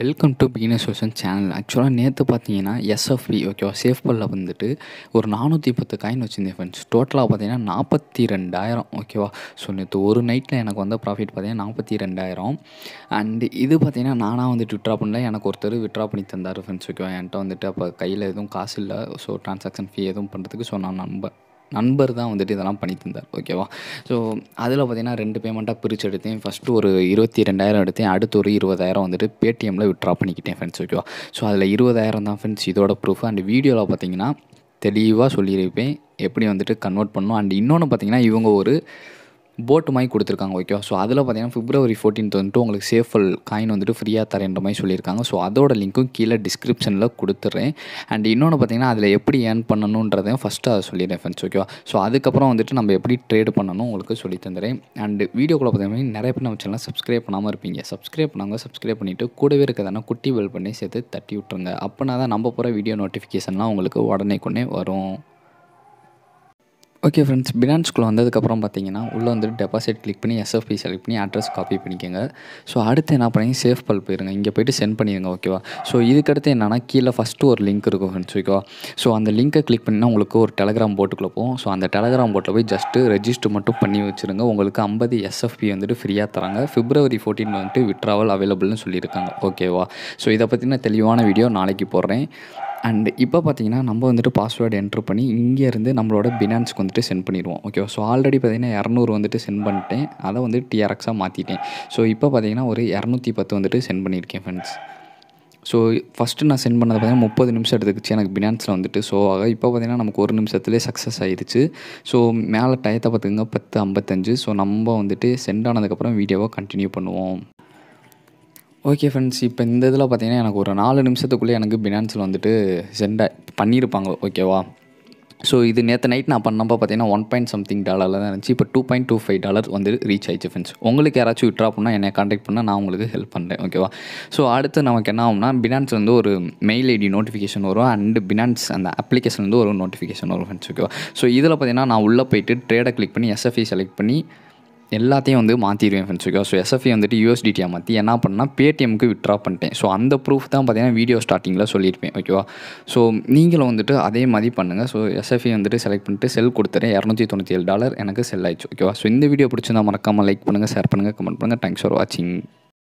welcome to beginner சோஷன் channel ஆக்சுவலாக நேற்று பார்த்தீங்கன்னா எஸ்எஃப்பி ஓகேவா சேஃப் பல்ல வந்துட்டு ஒரு நானூற்றி பத்து காயின் வச்சுருந்தேன் ஃப்ரெண்ட்ஸ் டோட்டலாக பார்த்தீங்கன்னா நாற்பத்தி ரெண்டாயிரம் ஓகேவா ஸோ நேற்று ஒரு நைட்டில் எனக்கு வந்த ப்ராஃபிட் பார்த்தீங்கன்னா நாற்பத்தி ரெண்டாயிரம் அண்ட் இது பார்த்தீங்கன்னா நானாக வந்துட்டு விட்ரா பண்ணல எனக்கு ஒருத்தர் விட்ரா பண்ணி தந்தார் ஃப்ரெண்ட்ஸ் ஓகேவா என்கிட்ட வந்துட்டு அப்போ கையில் எதுவும் காசு இல்லை ஸோ டிரான்சாக்ஷன் ஃபீ எதுவும் பண்ணுறதுக்கு ஸோ நான் நம்ப நண்பர் தான் வந்துட்டு இதெல்லாம் பண்ணி தந்தார் ஓகேவா ஸோ அதில் பார்த்தீங்கன்னா ரெண்டு பேமெண்ட்டாக பிரித்து எடுத்தேன் ஃபஸ்ட்டு ஒரு இருபத்தி ரெண்டாயிரம் எடுத்தேன் அடுத்து ஒரு இருபதாயிரம் வந்துட்டு பேடிஎம்மில் விட்ரா பண்ணிக்கிட்டேன் ஃப்ரெண்ட்ஸ் ஓகேவா ஸோ அதில் இருபதாயிரம் தான் ஃப்ரெண்ட்ஸ் இதோட ப்ரூஃப் அண்ட் வீடியோவில் பார்த்தீங்கன்னா தெளிவாக சொல்லியிருப்பேன் எப்படி வந்துட்டு கன்வெர்ட் பண்ணும் அண்ட் இன்னொன்று பார்த்தீங்கன்னா இவங்க ஒரு போட்டு மாதிரி கொடுத்துருக்காங்க ஓகேவா ஸோ அதில் பார்த்தீங்கன்னா ஃபிப்ரவரி ஃபோர்டீன்த் வந்துட்டு உங்களுக்கு சேஃபல் காயின் வந்துட்டு ஃப்ரீயாக தரேன்ற மாதிரி சொல்லியிருக்காங்க ஸோ அதோட லிங்க்கும் கீழே டிஸ்கிரிப்ஷனில் கொடுத்துட்றேன் அண்ட் இன்னொன்று பார்த்தீங்கன்னா அதில் எப்படி ஏர்ன் பண்ணணுன்றதையும் ஃபஸ்ட்டு அதை சொல்லிடுறேன் ஃப்ரெண்ட்ஸ் ஓகேவா ஸோ அதுக்கப்புறம் வந்துட்டு நம்ம எப்படி ட்ரேட் பண்ணணும் உங்களுக்கு சொல்லி தந்துடுறேன் அண்ட் வீடியோக்குள்ளே பார்த்தீங்கன்னா நிறைய பேர் நம்ம சேனல் சப்ஸ்கிரைப் பண்ணாமல் இருப்பீங்க சப்ஸ்கிரைப் பண்ணாங்க சப்ஸ்கிரைப் பண்ணிவிட்டு கூடவே இருக்கிறதான குட்டி வெல் பண்ணி சேர்த்து தட்டி விட்டுருங்க அப்படின்னா தான் நம்ம போகிற வீடியோ நோட்டிஃபிகேஷன்லாம் உங்களுக்கு உடனே கொண்டே வரும் ஓகே ஃப்ரெண்ட்ஸ் பினான்ஸ்குள்ளே வந்ததுக்கப்புறம் பார்த்தீங்கன்னா உள்ளே வந்துட்டு டெபாசிட் கிளிக் பண்ணி எஸ்எஃப்பி செலக்ட் பண்ணி அட்ரஸ் காப்பி பண்ணிக்கோங்க ஸோ அடுத்து என்ன பண்ணி சேஃப் பல் போயிருங்க இங்கே போய்ட்டு சென்ட் பண்ணிடுங்க ஓகேவா ஸோ இதுக்கடுத்து என்னென்னா கீழே ஃபஸ்ட்டு ஒரு லிங்க் இருக்கும் ஃப்ரெண்ட்ஸ் ஓகேவா ஸோ அந்த லிங்க்கை கிளிக் பண்ணினா உங்களுக்கு ஒரு டெலகிராம் போட்டுக்குள்ள போகும் ஸோ அந்த டெலகிராம் போட்டில் போய் ஜஸ்ட்டு ரெஜிஸ்டர் மட்டும் பண்ணி வச்சுருங்க உங்களுக்கு ஐம்பது எஸ்எஃப்பி வந்துட்டு ஃப்ரீயாக தராங்க ஃபிப்ரவரி ஃபோர்டீன் வந்துட்டு விட்ராவல் அவைலபிள்னு சொல்லியிருக்காங்க ஓகேவா ஸோ இதை பற்றின தெளிவான வீடியோ நாளைக்கு போடுறேன் அண்டு இப்போ பார்த்தீங்கன்னா நம்ம வந்துட்டு பாஸ்வேர்டு என்ட்ரு பண்ணி இங்கேருந்து நம்மளோட பினான்ஸ்க்கு வந்துட்டு சென்ட் பண்ணிடுவோம் ஓகேவா ஸோ ஆல்ரெடி பார்த்தீங்கன்னா இரநூறு வந்துட்டு சென்ட் பண்ணிட்டேன் அதை வந்து டிஆர்எக்ஸாக மாற்றிட்டேன் ஸோ இப்போ பார்த்தீங்கன்னா ஒரு இரநூத்தி பத்து வந்துட்டு சென்ட் பண்ணியிருக்கேன் ஃப்ரெண்ட்ஸ் ஸோ ஃபஸ்ட்டு நான் சென்ட் பண்ணது பார்த்தீங்கன்னா முப்பது நிமிஷம் எடுத்துக்கிச்சு எனக்கு பினான்ஸில் வந்துட்டு ஸோ ஆக இப்போ பார்த்தீங்கன்னா நமக்கு ஒரு நிமிஷத்துலேயே சக்ஸஸ் ஆகிடுச்சு ஸோ மேலே டயத்தை பார்த்துக்கோங்க பத்து ஐம்பத்தஞ்சு ஸோ நம்ம வந்துட்டு சென்ட் ஆனதுக்கப்புறம் வீடியோவை கண்டினியூ பண்ணுவோம் ஓகே ஃப்ரெண்ட்ஸ் இப்போ இந்த இதில் பார்த்தீங்கன்னா எனக்கு ஒரு நாலு நிமிஷத்துக்குள்ளே எனக்கு பினான்ஸில் வந்துட்டு சென்ட் பண்ணியிருப்பாங்க ஓகேவா ஸோ இது நேற்று நைட் நான் பண்ணப்போ பார்த்தீங்கன்னா ஒன் பாயிண்ட் சம்திங் டாலரில் தான் இருந்துச்சு இப்போ two point two five dollar வந்து ரீச் ஆயிடுச்சு ஃப்ரெண்ட்ஸ் உங்களுக்கு யாராச்சும் விட்ரா பண்ணால் என்னை காண்டாக்ட் பண்ணால் நான் உங்களுக்கு ஹெல்ப் பண்ணுறேன் ஓகேவா ஸோ அடுத்து நமக்கு என்ன ஆகும்னா பினான்ஸ் வந்து ஒரு மெயில் ஐடி நோட்டிஃபிகேஷன் வரும் அண்டு பினான்ஸ் அந்த அப்ளிகேஷன் வந்து ஒரு நோட்டிஃபிகேஷன் வரும் ஃப்ரெண்ட்ஸ் ஓகேவா ஸோ இதில் பார்த்தீங்கன்னா நான் உள்ளே போயிட்டு ட்ரேடை கிளிக் பண்ணி எஸ்எஃப்ஐ செலக்ட் பண்ணி எல்லாத்தையும் வந்து மாற்றிடுவேன் ஃப்ரெண்ட்ஸ் ஓகே ஸோ எஸ்எஃப்ஐ வந்துட்டு யூஎஸ்டிடியாக மாற்றி என்ன பண்ணால் பேடிஎம்க்கு விட்ரா பண்ணிட்டேன் ஸோ அந்த ப்ரூஃப் தான் பார்த்தீங்கன்னா வீடியோ ஸ்டார்டிங்கில் சொல்லியிருப்பேன் ஓகேவா ஸோ நீங்களும் வந்துட்டு அதே மாதிரி பண்ணுங்கள் ஸோ எஸ்எஃப்ஐ வந்துட்டு செலக்ட் பண்ணிட்டு செல் கொடுத்துறேன் இரநூத்தி தொண்ணூற்றி ஏழு டாலர் எனக்கு செல் ஆயிடுச்சு ஓகேவா ஸோ இந்த வீடியோ பிடிச்சிருந்தா மறக்காமல் லைக் பண்ணுங்கள் ஷேர் பண்ணுங்கள் கமெண்ட் பண்ணுங்கள் தேங்க்ஸ் ஃபார் வாட்சிங்